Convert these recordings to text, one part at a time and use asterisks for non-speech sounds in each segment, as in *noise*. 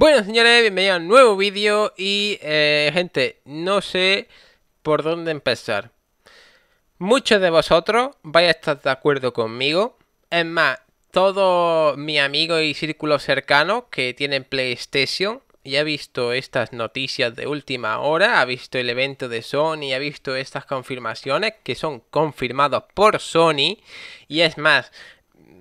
Bueno señores, bienvenidos a un nuevo vídeo y eh, gente, no sé por dónde empezar. Muchos de vosotros vais a estar de acuerdo conmigo. Es más, todo mi amigo y círculo cercano que tienen PlayStation y ha visto estas noticias de última hora, ha visto el evento de Sony, ha visto estas confirmaciones que son confirmadas por Sony. Y es más,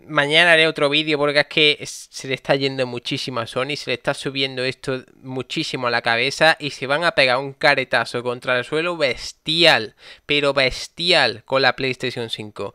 mañana haré otro vídeo porque es que se le está yendo muchísimo a Sony, se le está subiendo esto muchísimo a la cabeza y se van a pegar un caretazo contra el suelo bestial, pero bestial con la PlayStation 5.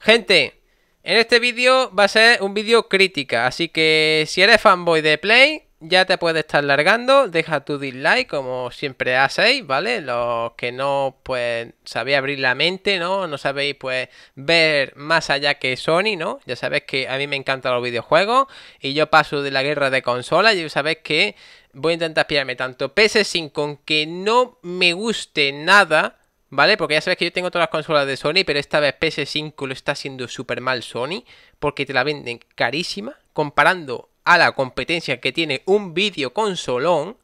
Gente, en este vídeo va a ser un vídeo crítica, así que si eres fanboy de Play, ya te puedes estar largando, deja tu dislike como siempre hacéis, ¿vale? Los que no, pues, sabéis abrir la mente, ¿no? No sabéis, pues, ver más allá que Sony, ¿no? Ya sabéis que a mí me encantan los videojuegos y yo paso de la guerra de consolas y sabéis que voy a intentar pillarme tanto PS5 con que no me guste nada, ¿vale? Porque ya sabes que yo tengo todas las consolas de Sony, pero esta vez PS5 lo está haciendo súper mal Sony, porque te la venden carísima, comparando a la competencia que tiene un vídeo con Solón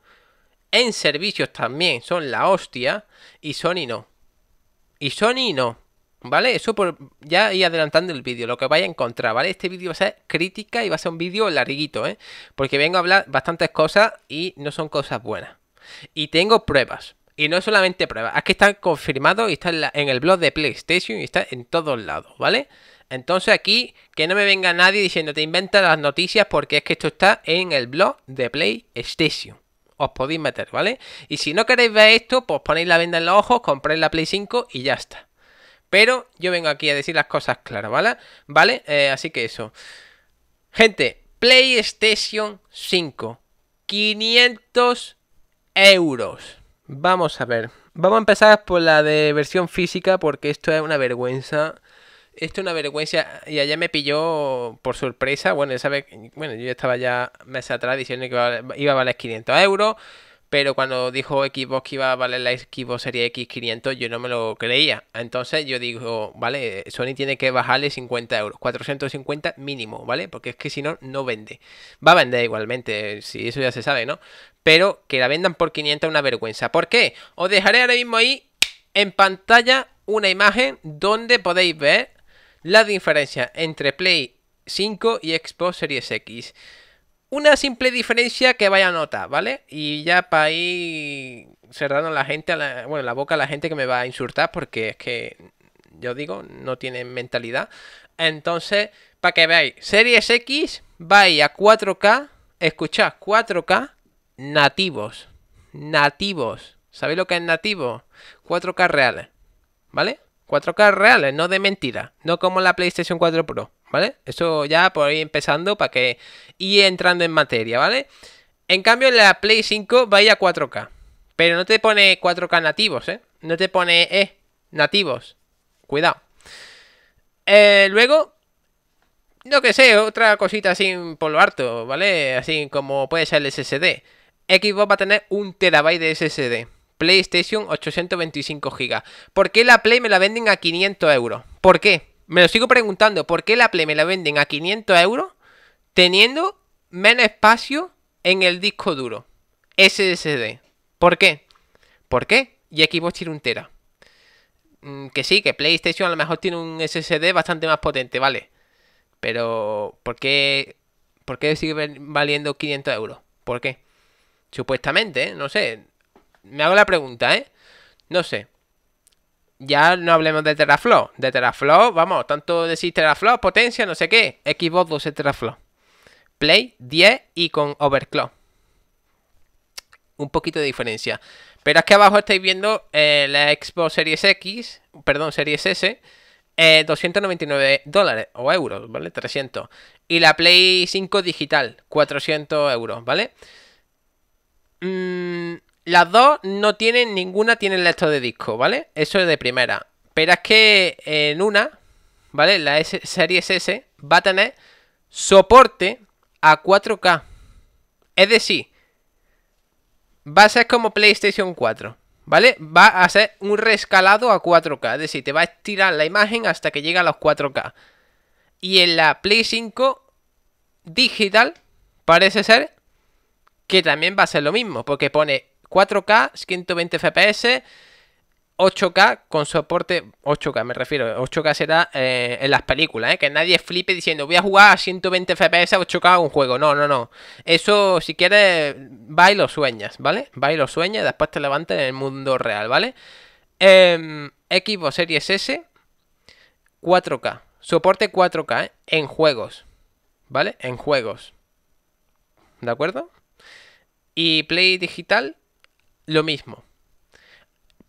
en servicios también son la hostia y Sony no. Y Sony no. ¿Vale? Eso por ya ir adelantando el vídeo, lo que vaya a encontrar, ¿vale? Este vídeo va a ser crítica y va a ser un vídeo larguito, ¿eh? Porque vengo a hablar bastantes cosas y no son cosas buenas. Y tengo pruebas. Y no solamente prueba, es que está confirmado y está en, el blog de PlayStation y está en todos lados, ¿vale? Entonces aquí que no me venga nadie diciendo te inventa las noticias porque es que esto está en el blog de PlayStation. Os podéis meter, ¿vale? Y si no queréis ver esto, pues ponéis la venda en los ojos, compréis la Play 5 y ya está. Pero yo vengo aquí a decir las cosas claras, ¿vale? ¿Vale? Eh, así que eso. Gente, PlayStation 5. 500 euros. Vamos a ver. Vamos a empezar por la de versión física porque esto es una vergüenza. Esto es una vergüenza y allá me pilló por sorpresa. Bueno, ¿sabe? bueno yo estaba ya meses atrás diciendo que iba a valer 500 euros pero cuando dijo Xbox que iba a valer la Xbox Series X500, yo no me lo creía. Entonces yo digo, vale, Sony tiene que bajarle 50 euros, 450 mínimo, ¿vale? Porque es que si no, no vende. Va a vender igualmente, si eso ya se sabe, ¿no? Pero que la vendan por 500 es una vergüenza. ¿Por qué? Os dejaré ahora mismo ahí en pantalla una imagen donde podéis ver la diferencia entre Play 5 y Xbox Series X. Una simple diferencia que vaya notar, ¿vale? Y ya para ir cerrando la gente, bueno, la boca a la gente que me va a insultar porque es que, yo digo, no tienen mentalidad. Entonces, para que veáis, Series X, vais a 4K, escuchad, 4K nativos. Nativos. ¿Sabéis lo que es nativo? 4K reales. ¿Vale? 4K reales, no de mentira. No como la PlayStation 4 Pro. ¿vale? eso ya por ahí empezando para que y entrando en materia, ¿vale? En cambio, la Play 5 va a ir a 4K. Pero no te pone 4K nativos, ¿eh? No te pone eh, nativos. Cuidado. Eh, luego, no que sé, otra cosita así por lo harto, ¿vale? Así como puede ser el SSD. Xbox va a tener un terabyte de SSD. PlayStation 825 GB. ¿Por qué la Play me la venden a 500 euros? ¿Por qué? me lo sigo preguntando, ¿por qué la Play me la venden a 500 euros teniendo menos espacio en el disco duro? SSD. ¿Por qué? ¿Por qué? Y Xbox tiene un mm, Que sí, que PlayStation a lo mejor tiene un SSD bastante más potente, ¿vale? Pero, ¿por qué, por qué sigue valiendo 500 euros? ¿Por qué? Supuestamente, ¿eh? no sé. Me hago la pregunta, ¿eh? No sé ya no hablemos de Teraflow De Teraflow, vamos, tanto decís Teraflow, potencia, no sé qué. Xbox 12 Teraflow Play 10 y con overclock. Un poquito de diferencia. Pero es que abajo estáis viendo eh, la Xbox Series X, perdón, Series S, 299 eh, dólares o euros, ¿vale? 300. Y la Play 5 digital, 400 euros, ¿vale? Mmm las dos no tienen, ninguna tiene el de disco, ¿vale? Eso es de primera. Pero es que en una, ¿vale? La serie S va a tener soporte a 4K. Es decir, va a ser como PlayStation 4, ¿vale? Va a ser un rescalado a 4K, es decir, te va a estirar la imagen hasta que llega a los 4K. Y en la Play 5 digital parece ser que también va a ser lo mismo, porque pone 4K, 120 FPS, 8K con soporte 8K, me refiero. 8K será eh, en las películas, ¿eh? que nadie flipe diciendo voy a jugar a 120 FPS 8K un juego. No, no, no. Eso, si quieres, va y lo sueñas, ¿vale? Va y lo sueñas y después te levantas en el mundo real, ¿vale? Equipo em, Xbox Series S, 4K. Soporte 4K ¿eh? en juegos, ¿vale? En juegos. ¿De acuerdo? Y Play Digital, lo mismo.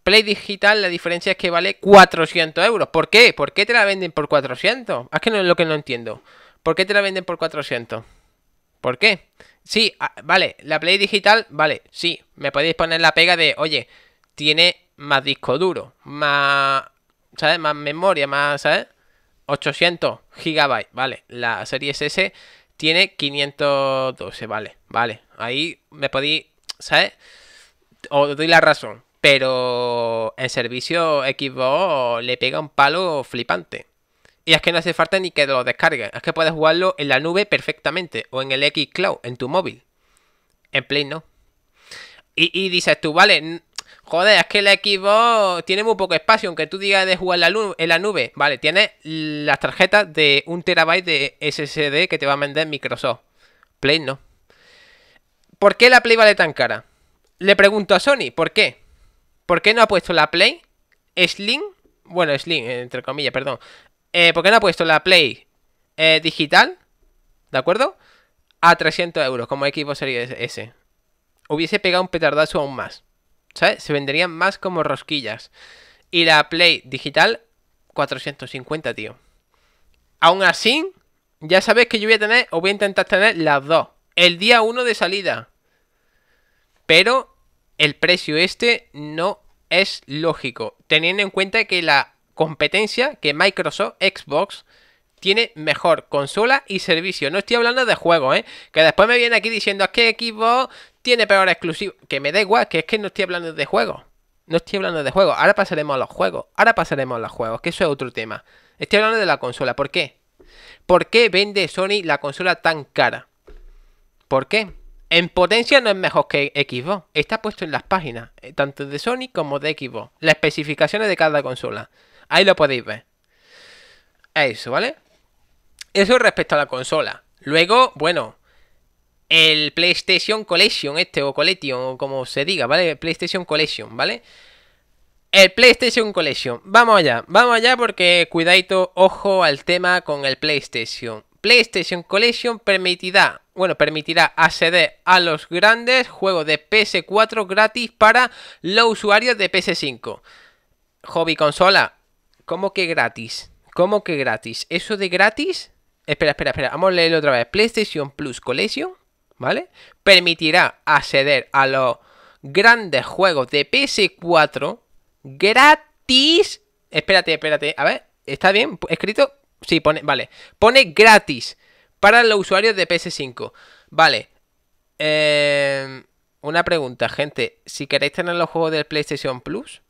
Play Digital, la diferencia es que vale 400 euros. ¿Por qué? ¿Por qué te la venden por 400? Ah, es que no es lo que no entiendo. ¿Por qué te la venden por 400? ¿Por qué? Sí, ah, vale, la Play Digital, vale, sí. Me podéis poner la pega de, oye, tiene más disco duro, más, ¿sabes? Más memoria, más, ¿sabes? 800 GB, vale. La serie S tiene 512, vale, vale. Ahí me podéis, ¿sabes? os doy la razón. Pero en servicio Xbox le pega un palo flipante. Y es que no hace falta ni que lo descargues. Es que puedes jugarlo en la nube perfectamente. O en el X Cloud, en tu móvil. En Play no. Y, dices tú, vale, joder, es que el Xbox tiene muy poco espacio. Aunque tú digas de jugar en la nube. Vale, tienes las tarjetas de un terabyte de SSD que te va a vender Microsoft. Play no. ¿Por qué la Play vale tan cara? le pregunto a Sony, ¿por qué? ¿Por qué no ha puesto la Play Slim? Bueno, Slim, eh, entre comillas, perdón. Eh, ¿Por qué no ha puesto la Play eh, digital? ¿De acuerdo? A 300 euros como equipo sería ese? Hubiese pegado un petardazo aún más. ¿Sabes? Se venderían más como rosquillas. Y la Play digital, 450, tío. Aún así, ya sabes que yo voy a tener, o voy a intentar tener las dos. El día 1 de salida. Pero el precio este no es lógico, teniendo en cuenta que la competencia que Microsoft Xbox tiene mejor consola y servicio. No estoy hablando de juegos, ¿eh? Que después me viene aquí diciendo es que Xbox tiene peor exclusivo. Que me da igual, que es que no estoy hablando de juegos. No estoy hablando de juegos. Ahora pasaremos a los juegos. Ahora pasaremos a los juegos, que eso es otro tema. Estoy hablando de la consola. ¿Por qué? ¿Por qué vende Sony la consola tan cara? ¿Por qué? En potencia no es mejor que Xbox. Está puesto en las páginas, eh, tanto de Sony como de Xbox. Las especificaciones de cada consola. Ahí lo podéis ver. Eso, ¿vale? Eso respecto a la consola. Luego, bueno, el PlayStation Collection, este, o Collection, o como se diga, ¿vale? PlayStation Collection, ¿vale? El PlayStation Collection. Vamos allá, vamos allá porque cuidadito, ojo al tema con el PlayStation. PlayStation Collection permitida bueno, permitirá acceder a los grandes juegos de PS4 gratis para los usuarios de PS5. Hobby consola, ¿cómo que gratis? ¿Cómo que gratis? ¿Eso de gratis? Espera, espera, espera, vamos a leerlo otra vez. PlayStation Plus Collection, ¿vale? Permitirá acceder a los grandes juegos de PS4 gratis. Espérate, espérate, a ver, ¿está bien escrito? Sí, pone, vale, pone gratis para los usuarios de PS5. Vale. Em, una pregunta, gente. Si queréis tener los juegos del PlayStation Plus,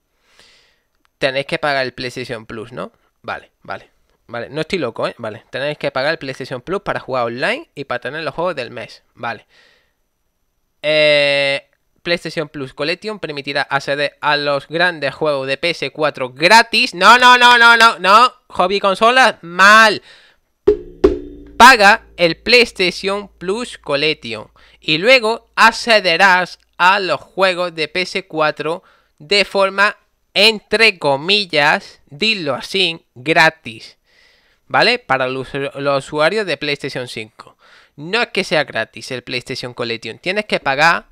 tenéis que pagar el PlayStation Plus, ¿no? Vale, vale. Vale, no estoy loco, ¿eh? Vale, tenéis que pagar el PlayStation Plus para jugar online y para tener los juegos del mes. Vale. Eh, PlayStation Plus Collection permitirá acceder a los grandes juegos de PS4 gratis. No, no, no, no, no, no. Hobby consolas, mal. Paga el PlayStation Plus Collection y luego accederás a los juegos de PS4 de forma entre comillas, dilo así, gratis. ¿Vale? Para los, los usuarios de PlayStation 5. No es que sea gratis el PlayStation Collection, tienes que pagar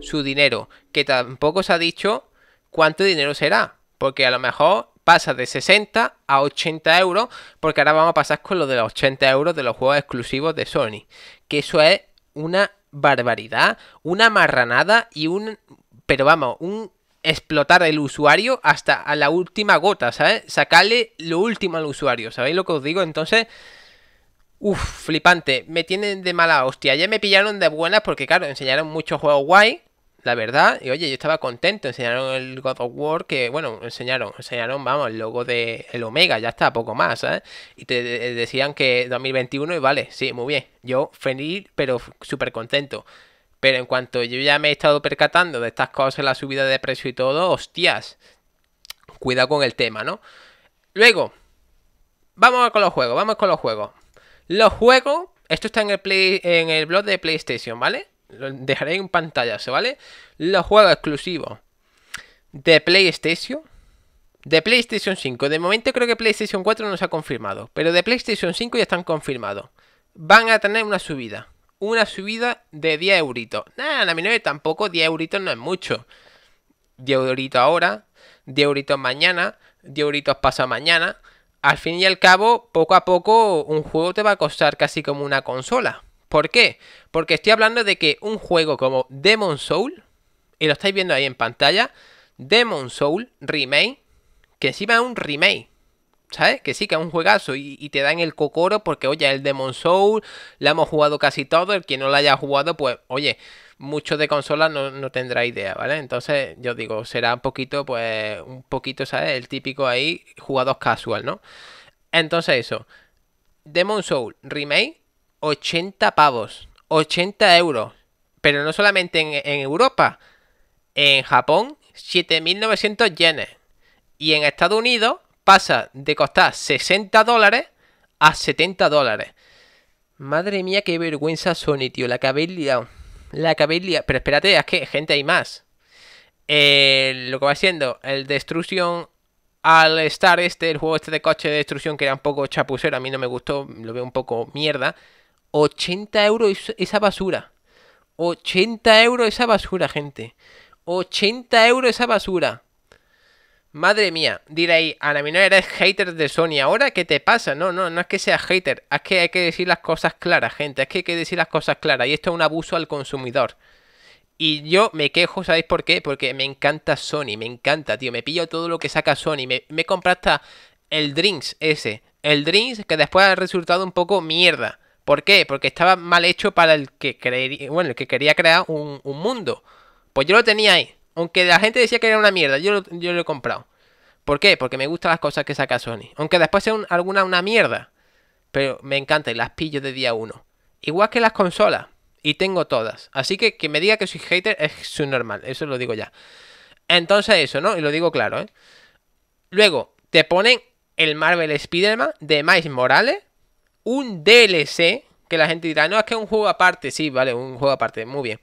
su dinero, que tampoco se ha dicho cuánto dinero será, porque a lo mejor pasa de 60 a 80 euros, porque ahora vamos a pasar con lo de los 80 euros de los juegos exclusivos de Sony. Que eso es una barbaridad, una marranada y un... Pero vamos, un explotar el usuario hasta a la última gota, ¿sabes? Sacarle lo último al usuario, ¿sabéis lo que os digo? Entonces... Uf, flipante, me tienen de mala hostia. Ya me pillaron de buenas porque, claro, enseñaron muchos juegos guay la verdad, y oye, yo estaba contento, enseñaron el God of War, que bueno, enseñaron, enseñaron, vamos, el logo de el Omega, ya está, poco más, ¿sabes? Y te decían que 2021 y vale, sí, muy bien, yo feliz, pero súper contento. Pero en cuanto yo ya me he estado percatando de estas cosas, la subida de precio y todo, hostias, cuidado con el tema, ¿no? Luego, vamos con los juegos, vamos con los juegos. Los juegos, esto está en el, play, en el blog de PlayStation, ¿vale? lo dejaré en pantallazo, ¿vale? Los juegos exclusivos de PlayStation. De PlayStation 5. De momento creo que PlayStation 4 no se ha confirmado. Pero de PlayStation 5 ya están confirmados. Van a tener una subida. Una subida de 10 euritos. Nada, la menor tampoco. 10 euritos no es mucho. 10 euritos ahora. 10 euritos mañana. 10 euritos pasado mañana. Al fin y al cabo, poco a poco, un juego te va a costar casi como una consola. ¿Por qué? Porque estoy hablando de que un juego como Demon Soul, y lo estáis viendo ahí en pantalla, Demon Soul Remake, que encima es un remake. ¿Sabes? Que sí, que es un juegazo y, te dan el cocoro porque, oye, el Demon Soul la hemos jugado casi todo. El que no la haya jugado, pues, oye, muchos de consolas no, tendrá idea, ¿vale? Entonces, yo digo, será un poquito, pues, un poquito, ¿sabes? El típico ahí, Jugados casual, ¿no? Entonces, eso. Demon Soul Remake 80 pavos, 80 euros. Pero no solamente en, Europa, en Japón 7.900 yenes. Y en Estados Unidos pasa de costar 60 dólares a 70 dólares. Madre mía, qué vergüenza Sony, tío. La que La que Pero espérate, es que, gente, hay más. lo que va siendo el Destruction Al estar este, el juego este de coche de destrucción que era un poco chapucero. A mí no me gustó, lo veo un poco mierda. 80 euros esa basura. 80 euros esa basura, gente. 80 euros esa basura. Madre mía, diréis, a la menor eres hater de Sony, ¿ahora qué te pasa? No, no, no es que seas hater, es que hay que decir las cosas claras, gente, es que hay que decir las cosas claras, y esto es un abuso al consumidor. Y yo me quejo, ¿sabéis por qué? Porque me encanta Sony, me encanta, tío, me pillo todo lo que saca Sony, me, me comprado hasta el Drinks ese, el Drinks que después ha resultado un poco mierda. ¿Por qué? Porque estaba mal hecho para el que, bueno, el que quería crear un, mundo. Pues yo lo tenía ahí. Aunque la gente decía que era una mierda, yo lo, yo lo he comprado. ¿Por qué? Porque me gustan las cosas que saca Sony. Aunque después sea alguna una mierda. Pero me encanta y las pillo de día uno. Igual que las consolas. Y tengo todas. Así que que me diga que soy hater es normal. Eso lo digo ya. Entonces eso, ¿no? Y lo digo claro, ¿eh? Luego, te ponen el Marvel Spider-Man de Miles Morales un DLC, que la gente dirá, no, es que es un juego aparte, sí, vale, un juego aparte, muy bien.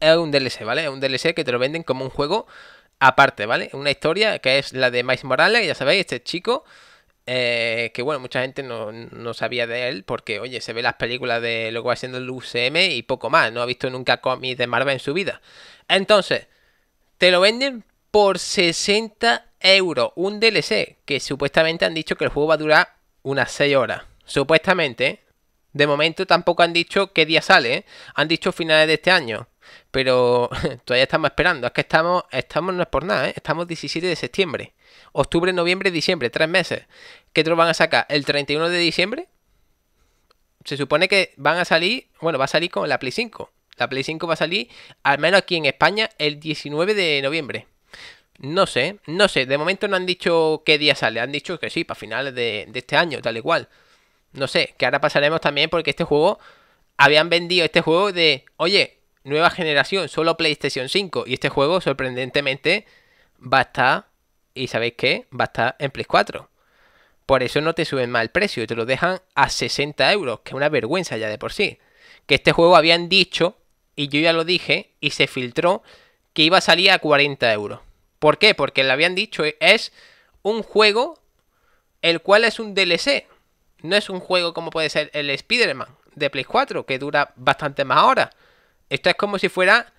Es un DLC, ¿vale? Es un DLC que te lo venden como un juego aparte, ¿vale? Una historia que es la de Miles Morales, ya sabéis, este chico, eh, que bueno, mucha gente no, no, sabía de él porque, oye, se ve las películas de lo que va haciendo el UCM y poco más, no ha visto nunca cómics de Marvel en su vida. Entonces, te lo venden por 60 euros, un DLC, que supuestamente han dicho que el juego va a durar unas 6 horas supuestamente, de momento tampoco han dicho qué día sale, ¿eh? han dicho finales de este año. Pero *laughs* todavía estamos esperando, es que estamos, estamos no es por nada, ¿eh? estamos 17 de septiembre. Octubre, noviembre, diciembre, tres meses. ¿Qué otros van a sacar? ¿El 31 de diciembre? Se supone que van a salir, bueno, va a salir con la Play 5. La Play 5 va a salir, al menos aquí en España, el 19 de noviembre. No sé, no sé, de momento no han dicho qué día sale, han dicho que sí, para finales de, de este año, tal y cual. No sé, que ahora pasaremos también porque este juego, habían vendido este juego de, oye, nueva generación, solo PlayStation 5. Y este juego, sorprendentemente, va a estar, y sabéis qué, va a estar en ps 4. Por eso no te suben más el precio, te lo dejan a 60 euros, que es una vergüenza ya de por sí. Que este juego habían dicho, y yo ya lo dije, y se filtró, que iba a salir a 40 euros. ¿Por qué? Porque le habían dicho, es un juego el cual es un DLC no es un juego como puede ser el Spider-Man de Play 4, que dura bastante más horas. Esto es como si fuera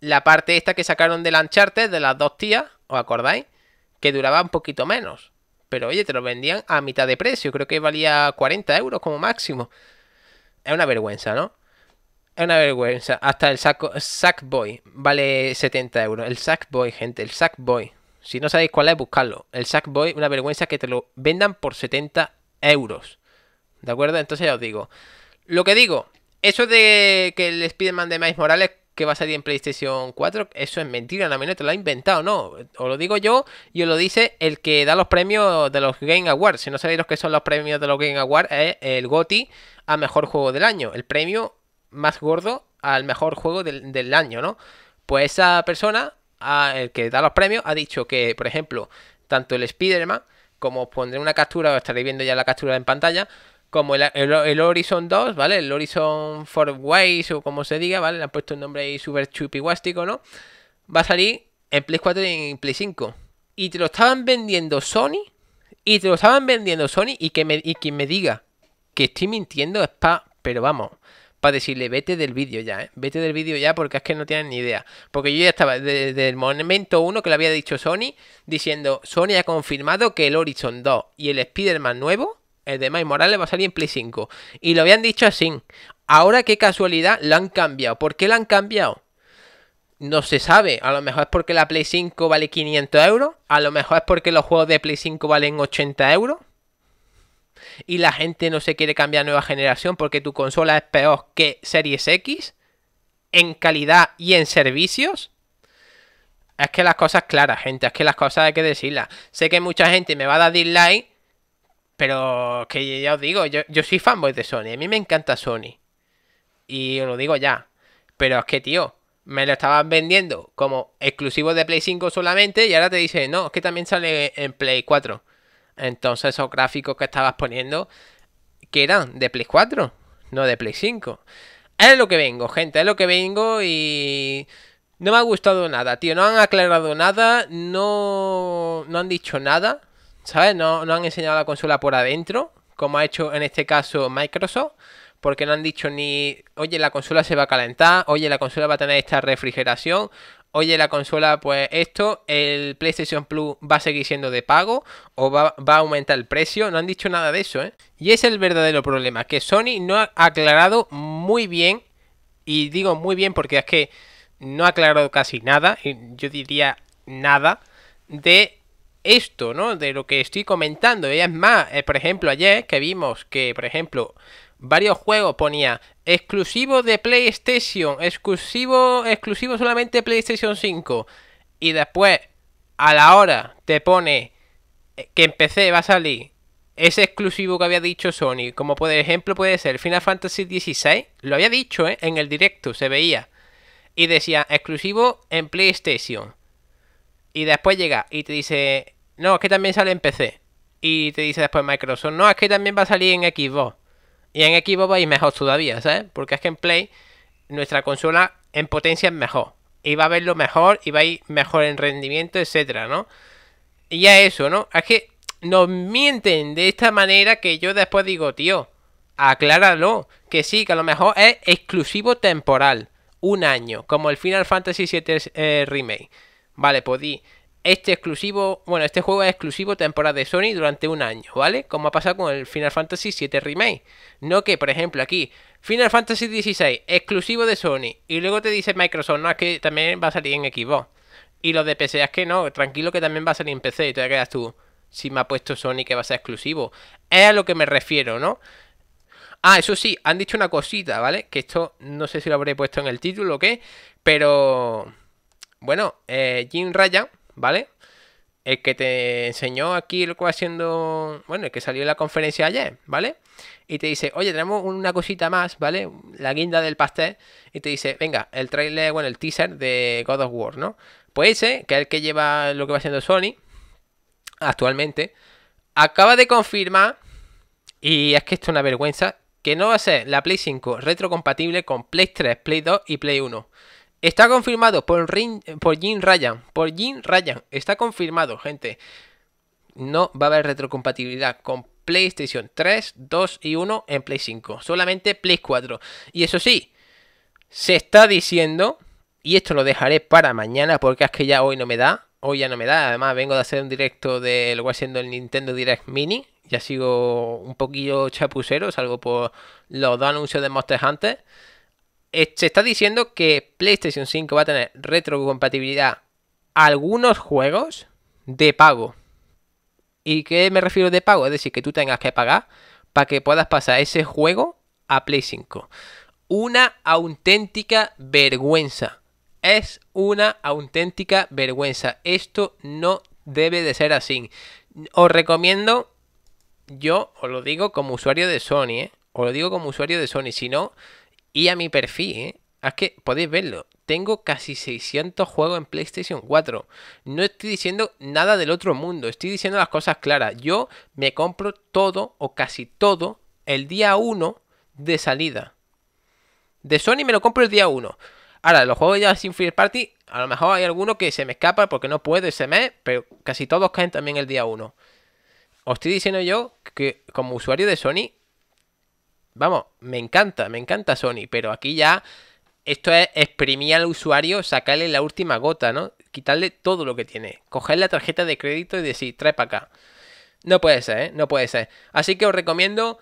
la parte esta que sacaron de Uncharted de las dos tías, ¿os acordáis? Que duraba un poquito menos. Pero oye, te lo vendían a mitad de precio, creo que valía 40 euros como máximo. Es una vergüenza, ¿no? Es una vergüenza. Hasta el Sackboy vale 70 euros. El Sackboy, gente, el Sackboy. Si no sabéis cuál es, buscadlo. El Sackboy, una vergüenza que te lo vendan por 70 euros. ¿De acuerdo? Entonces ya os digo. Lo que digo, eso de que el Spider-Man de Miles Morales que va a salir en PlayStation 4, eso es mentira, la te lo ha inventado, no, os lo digo yo y os lo dice el que da los premios de los Game Awards, si no sabéis los que son los premios de los Game Awards, es el GOTI a Mejor Juego del Año, el premio más gordo al Mejor Juego del, año, ¿no? Pues esa persona, el que da los premios, ha dicho que, por ejemplo, tanto el Spider-Man, como os pondré una captura, os estaréis viendo ya la captura en pantalla, como el, Horizon 2, ¿vale? El Horizon for wise o como se diga, ¿vale? Le han puesto un nombre ahí super chupiguástico, ¿no? Va a salir en Play 4 y en Play 5. Y te lo estaban vendiendo Sony. Y te lo estaban vendiendo Sony. Y que me, y quien me diga que estoy mintiendo es pa. Pero vamos, para decirle, vete del vídeo ya, ¿eh? Vete del vídeo ya porque es que no tienen ni idea. Porque yo ya estaba desde el momento uno que le había dicho Sony, diciendo, Sony ha confirmado que el Horizon 2 y el Spider-Man nuevo el eh, de Miles Morales va a salir en Play 5. Y lo habían dicho así. Ahora qué casualidad lo han cambiado. ¿Por qué lo han cambiado? No se sabe. A lo mejor es porque la Play 5 vale 500 euros. A lo mejor es porque los juegos de Play 5 valen 80 euros. Y la gente no se quiere cambiar a nueva generación porque tu consola es peor que Series X. En calidad y en servicios. Es que las cosas claras, gente. Es que las cosas hay que decirlas. Sé que mucha gente me va a dar dislike pero que ya os digo, yo, soy fanboy de Sony. A mí me encanta Sony. Y os lo digo ya. Pero es que, tío, me lo estaban vendiendo como exclusivo de Play 5 solamente. Y ahora te dicen, no, es que también sale en Play 4. Entonces, esos gráficos que estabas poniendo, que eran de Play 4, no de Play 5. Es lo que vengo, gente, es lo que vengo y. No me ha gustado nada, tío. No han aclarado nada, no, no han dicho nada. ¿Sabes? No, han enseñado la consola por adentro, como ha hecho en este caso Microsoft, porque no han dicho ni, oye, la consola se va a calentar, oye, la consola va a tener esta refrigeración, oye, la consola, pues esto, el PlayStation Plus va a seguir siendo de pago o va, va a aumentar el precio, no han dicho nada de eso, ¿eh? Y es el verdadero problema, que Sony no ha aclarado muy bien, y digo muy bien porque es que no ha aclarado casi nada, yo diría nada, de esto, ¿no? De lo que estoy comentando. Y es más, eh, por ejemplo, ayer que vimos que, por ejemplo, varios juegos ponía exclusivo de PlayStation, exclusivo, exclusivo solamente PlayStation 5. Y después, a la hora, te pone eh, que empecé va a salir ese exclusivo que había dicho Sony. Como por ejemplo puede ser Final Fantasy XVI. Lo había dicho, ¿eh? En el directo se veía. Y decía exclusivo en PlayStation. Y después llega y te dice no, es que también sale en PC. Y te dice después Microsoft, no, es que también va a salir en Xbox. Y en Xbox vais mejor todavía, ¿sabes? Porque es que en Play nuestra consola en potencia es mejor. Y va a verlo mejor, y va a ir mejor en rendimiento, etcétera, ¿no? Y ya eso, ¿no? Es que nos mienten de esta manera que yo después digo, tío, acláralo. Que sí, que a lo mejor es exclusivo temporal. Un año, como el Final Fantasy VII eh, Remake. Vale, podí pues este exclusivo, bueno, este juego es exclusivo temporada de Sony durante un año, ¿vale? Como ha pasado con el Final Fantasy VII Remake. No que, por ejemplo, aquí, Final Fantasy XVI, exclusivo de Sony, y luego te dice Microsoft, no, es que también va a salir en Xbox. Y los de PC es que no, tranquilo que también va a salir en PC, y te quedas tú, si me ha puesto Sony que va a ser exclusivo. Es a lo que me refiero, ¿no? Ah, eso sí, han dicho una cosita, ¿vale? Que esto no sé si lo habré puesto en el título o qué, pero... Bueno, eh, Jim Ryan, ¿vale? El que te enseñó aquí lo que va haciendo, bueno, el que salió en la conferencia ayer, ¿vale? Y te dice, oye, tenemos una cosita más, ¿vale? La guinda del pastel. Y te dice, venga, el trailer, bueno, el teaser de God of War, ¿no? Pues ese, que es el que lleva lo que va haciendo Sony actualmente, acaba de confirmar, y es que esto es una vergüenza, que no va a ser la Play 5 retrocompatible con Play 3, Play 2 y Play 1. Está confirmado por, Jim Ryan. Por Jim Ryan. Está confirmado, gente. No va a haber retrocompatibilidad con PlayStation 3, 2 y 1 en Play 5. Solamente Play 4. Y eso sí, se está diciendo, y esto lo dejaré para mañana porque es que ya hoy no me da. Hoy ya no me da. Además, vengo de hacer un directo de lo el Nintendo Direct Mini. Ya sigo un poquillo chapucero, salvo por los dos anuncios de Monster Hunter. Eh, se está diciendo que PlayStation 5 va a tener retrocompatibilidad algunos juegos de pago. ¿Y qué me refiero de pago? Es decir, que tú tengas que pagar para que puedas pasar ese juego a Play 5. Una auténtica vergüenza. Es una auténtica vergüenza. Esto no debe de ser así. Os recomiendo, yo os lo digo como usuario de Sony, ¿eh? os lo digo como usuario de Sony, si no, y a mi perfil, ¿eh? Ah, es que podéis verlo. Tengo casi 600 juegos en PlayStation 4. No estoy diciendo nada del otro mundo. Estoy diciendo las cosas claras. Yo me compro todo o casi todo el día 1 de salida. De Sony me lo compro el día 1. Ahora, los juegos ya sin Free Party, a lo mejor hay alguno que se me escapa porque no puedo ese mes, pero casi todos caen también el día 1. Os estoy diciendo yo que como usuario de Sony vamos, me encanta, me encanta Sony, pero aquí ya esto es exprimir al usuario, sacarle la última gota, ¿no? Quitarle todo lo que tiene, coger la tarjeta de crédito y decir, trae para acá. No puede ser, ¿eh? No puede ser. Así que os recomiendo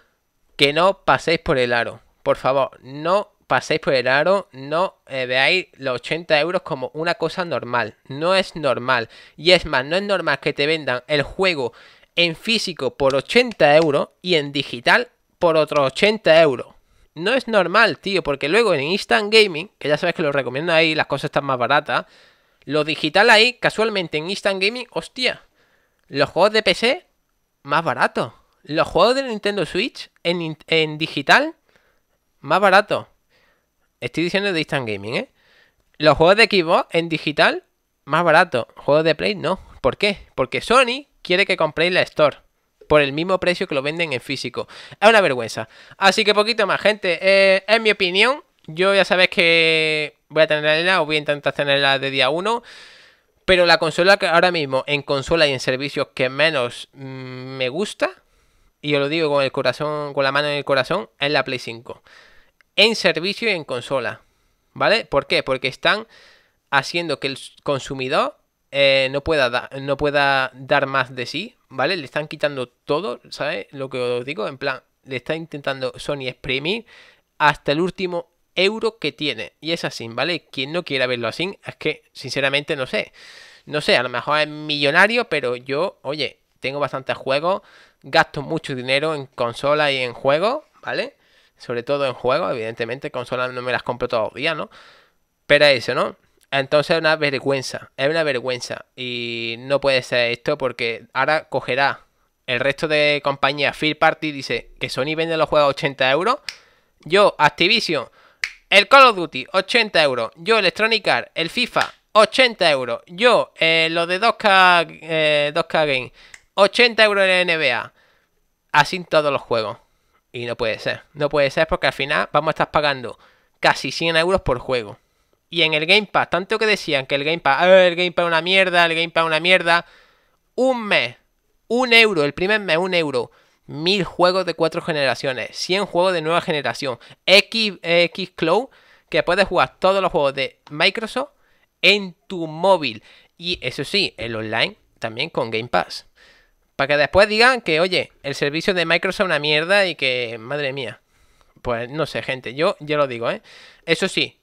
que no paséis por el aro. Por favor, no paséis por el aro, no eh, veáis los 80 euros como una cosa normal. No es normal. Y es más, no es normal que te vendan el juego en físico por 80 euros y en digital por otro 80 euros. No es normal, tío, porque luego en Instant Gaming, que ya sabes que lo recomiendo ahí, las cosas están más baratas. Lo digital ahí, casualmente en Instant Gaming, hostia. Los juegos de PC, más barato Los juegos de Nintendo Switch en, digital, más barato Estoy diciendo de Instant Gaming, ¿eh? Los juegos de Xbox en digital, más barato. Juegos de Play, no. ¿Por qué? Porque Sony quiere que compréis la Store por el mismo precio que lo venden en físico. Es una vergüenza. Así que poquito más, gente. en eh, mi opinión, yo ya sabéis que voy a tenerla o voy a intentar tenerla de día 1. Pero la consola que ahora mismo en consola y en servicios que menos mm, me gusta, y yo lo digo con el corazón, con la mano en el corazón, es la Play 5. En servicio y en consola. ¿Vale? ¿Por qué? Porque están haciendo que el consumidor eh, no, pueda no pueda dar más de sí, ¿vale? Le están quitando todo, ¿sabes? Lo que os digo, en plan, le está intentando Sony exprimir hasta el último euro que tiene. Y es así, ¿vale? Quien no quiera verlo así, es que sinceramente no sé. No sé, a lo mejor es millonario, pero yo, oye, tengo bastantes juegos, gasto mucho dinero en consola y en juego ¿vale? Sobre todo en juego evidentemente, consolas no me las compro todos los días, ¿no? Pero eso, ¿no? Entonces es una vergüenza, es una vergüenza. Y no puede ser esto porque ahora cogerá el resto de compañías. Fear Party dice que Sony vende los juegos a 80 euros. Yo, Activision, el Call of Duty, 80 euros. Yo, Electronic Arts, el FIFA, 80 euros. Yo, eh, lo de 2K, 2K 80 euros en el NBA. Así en todos los juegos. Y no puede ser. No puede ser porque al final vamos a estar pagando casi 100 euros por juego. Y en el Game Pass, tanto que decían que el Game Pass, ah, el Game Pass es una mierda, el Game Pass es una mierda. Un mes, un euro, el primer mes, un euro. Mil juegos de cuatro generaciones, 100 juegos de nueva generación. X, Cloud, que puedes jugar todos los juegos de Microsoft en tu móvil. Y eso sí, el online también con Game Pass. Para que después digan que, oye, el servicio de Microsoft es una mierda y que, madre mía. Pues no sé, gente, yo Yo lo digo, ¿eh? Eso sí,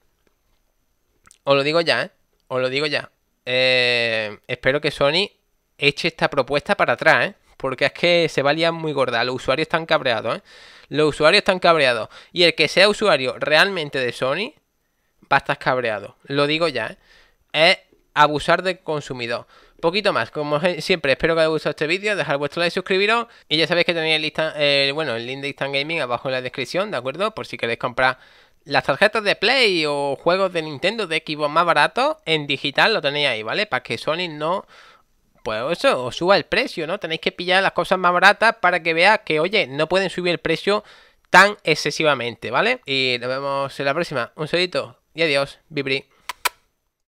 os lo digo ya, ¿eh? Os lo digo ya. Eh, espero que Sony eche esta propuesta para atrás, ¿eh? Porque es que se va muy gorda. Los usuarios están cabreados, ¿eh? Los usuarios están cabreados. Y el que sea usuario realmente de Sony va a estar cabreado. Lo digo ya, ¿eh? Es abusar de consumidor. Poquito más, como siempre, espero que os haya gustado este vídeo. Dejar vuestro like, suscribiros. Y ya sabéis que tenéis bueno, el link de Instant Gaming abajo en la descripción, ¿de acuerdo? Por si queréis comprar las tarjetas de Play o juegos de Nintendo de Xbox más baratos en digital lo tenéis ahí, ¿vale? Para que Sony no, pues eso, os suba el precio, ¿no? Tenéis que pillar las cosas más baratas para que vea que, oye, no pueden subir el precio tan excesivamente, ¿vale? Y nos vemos en la próxima. Un saludito y adiós, Vibri.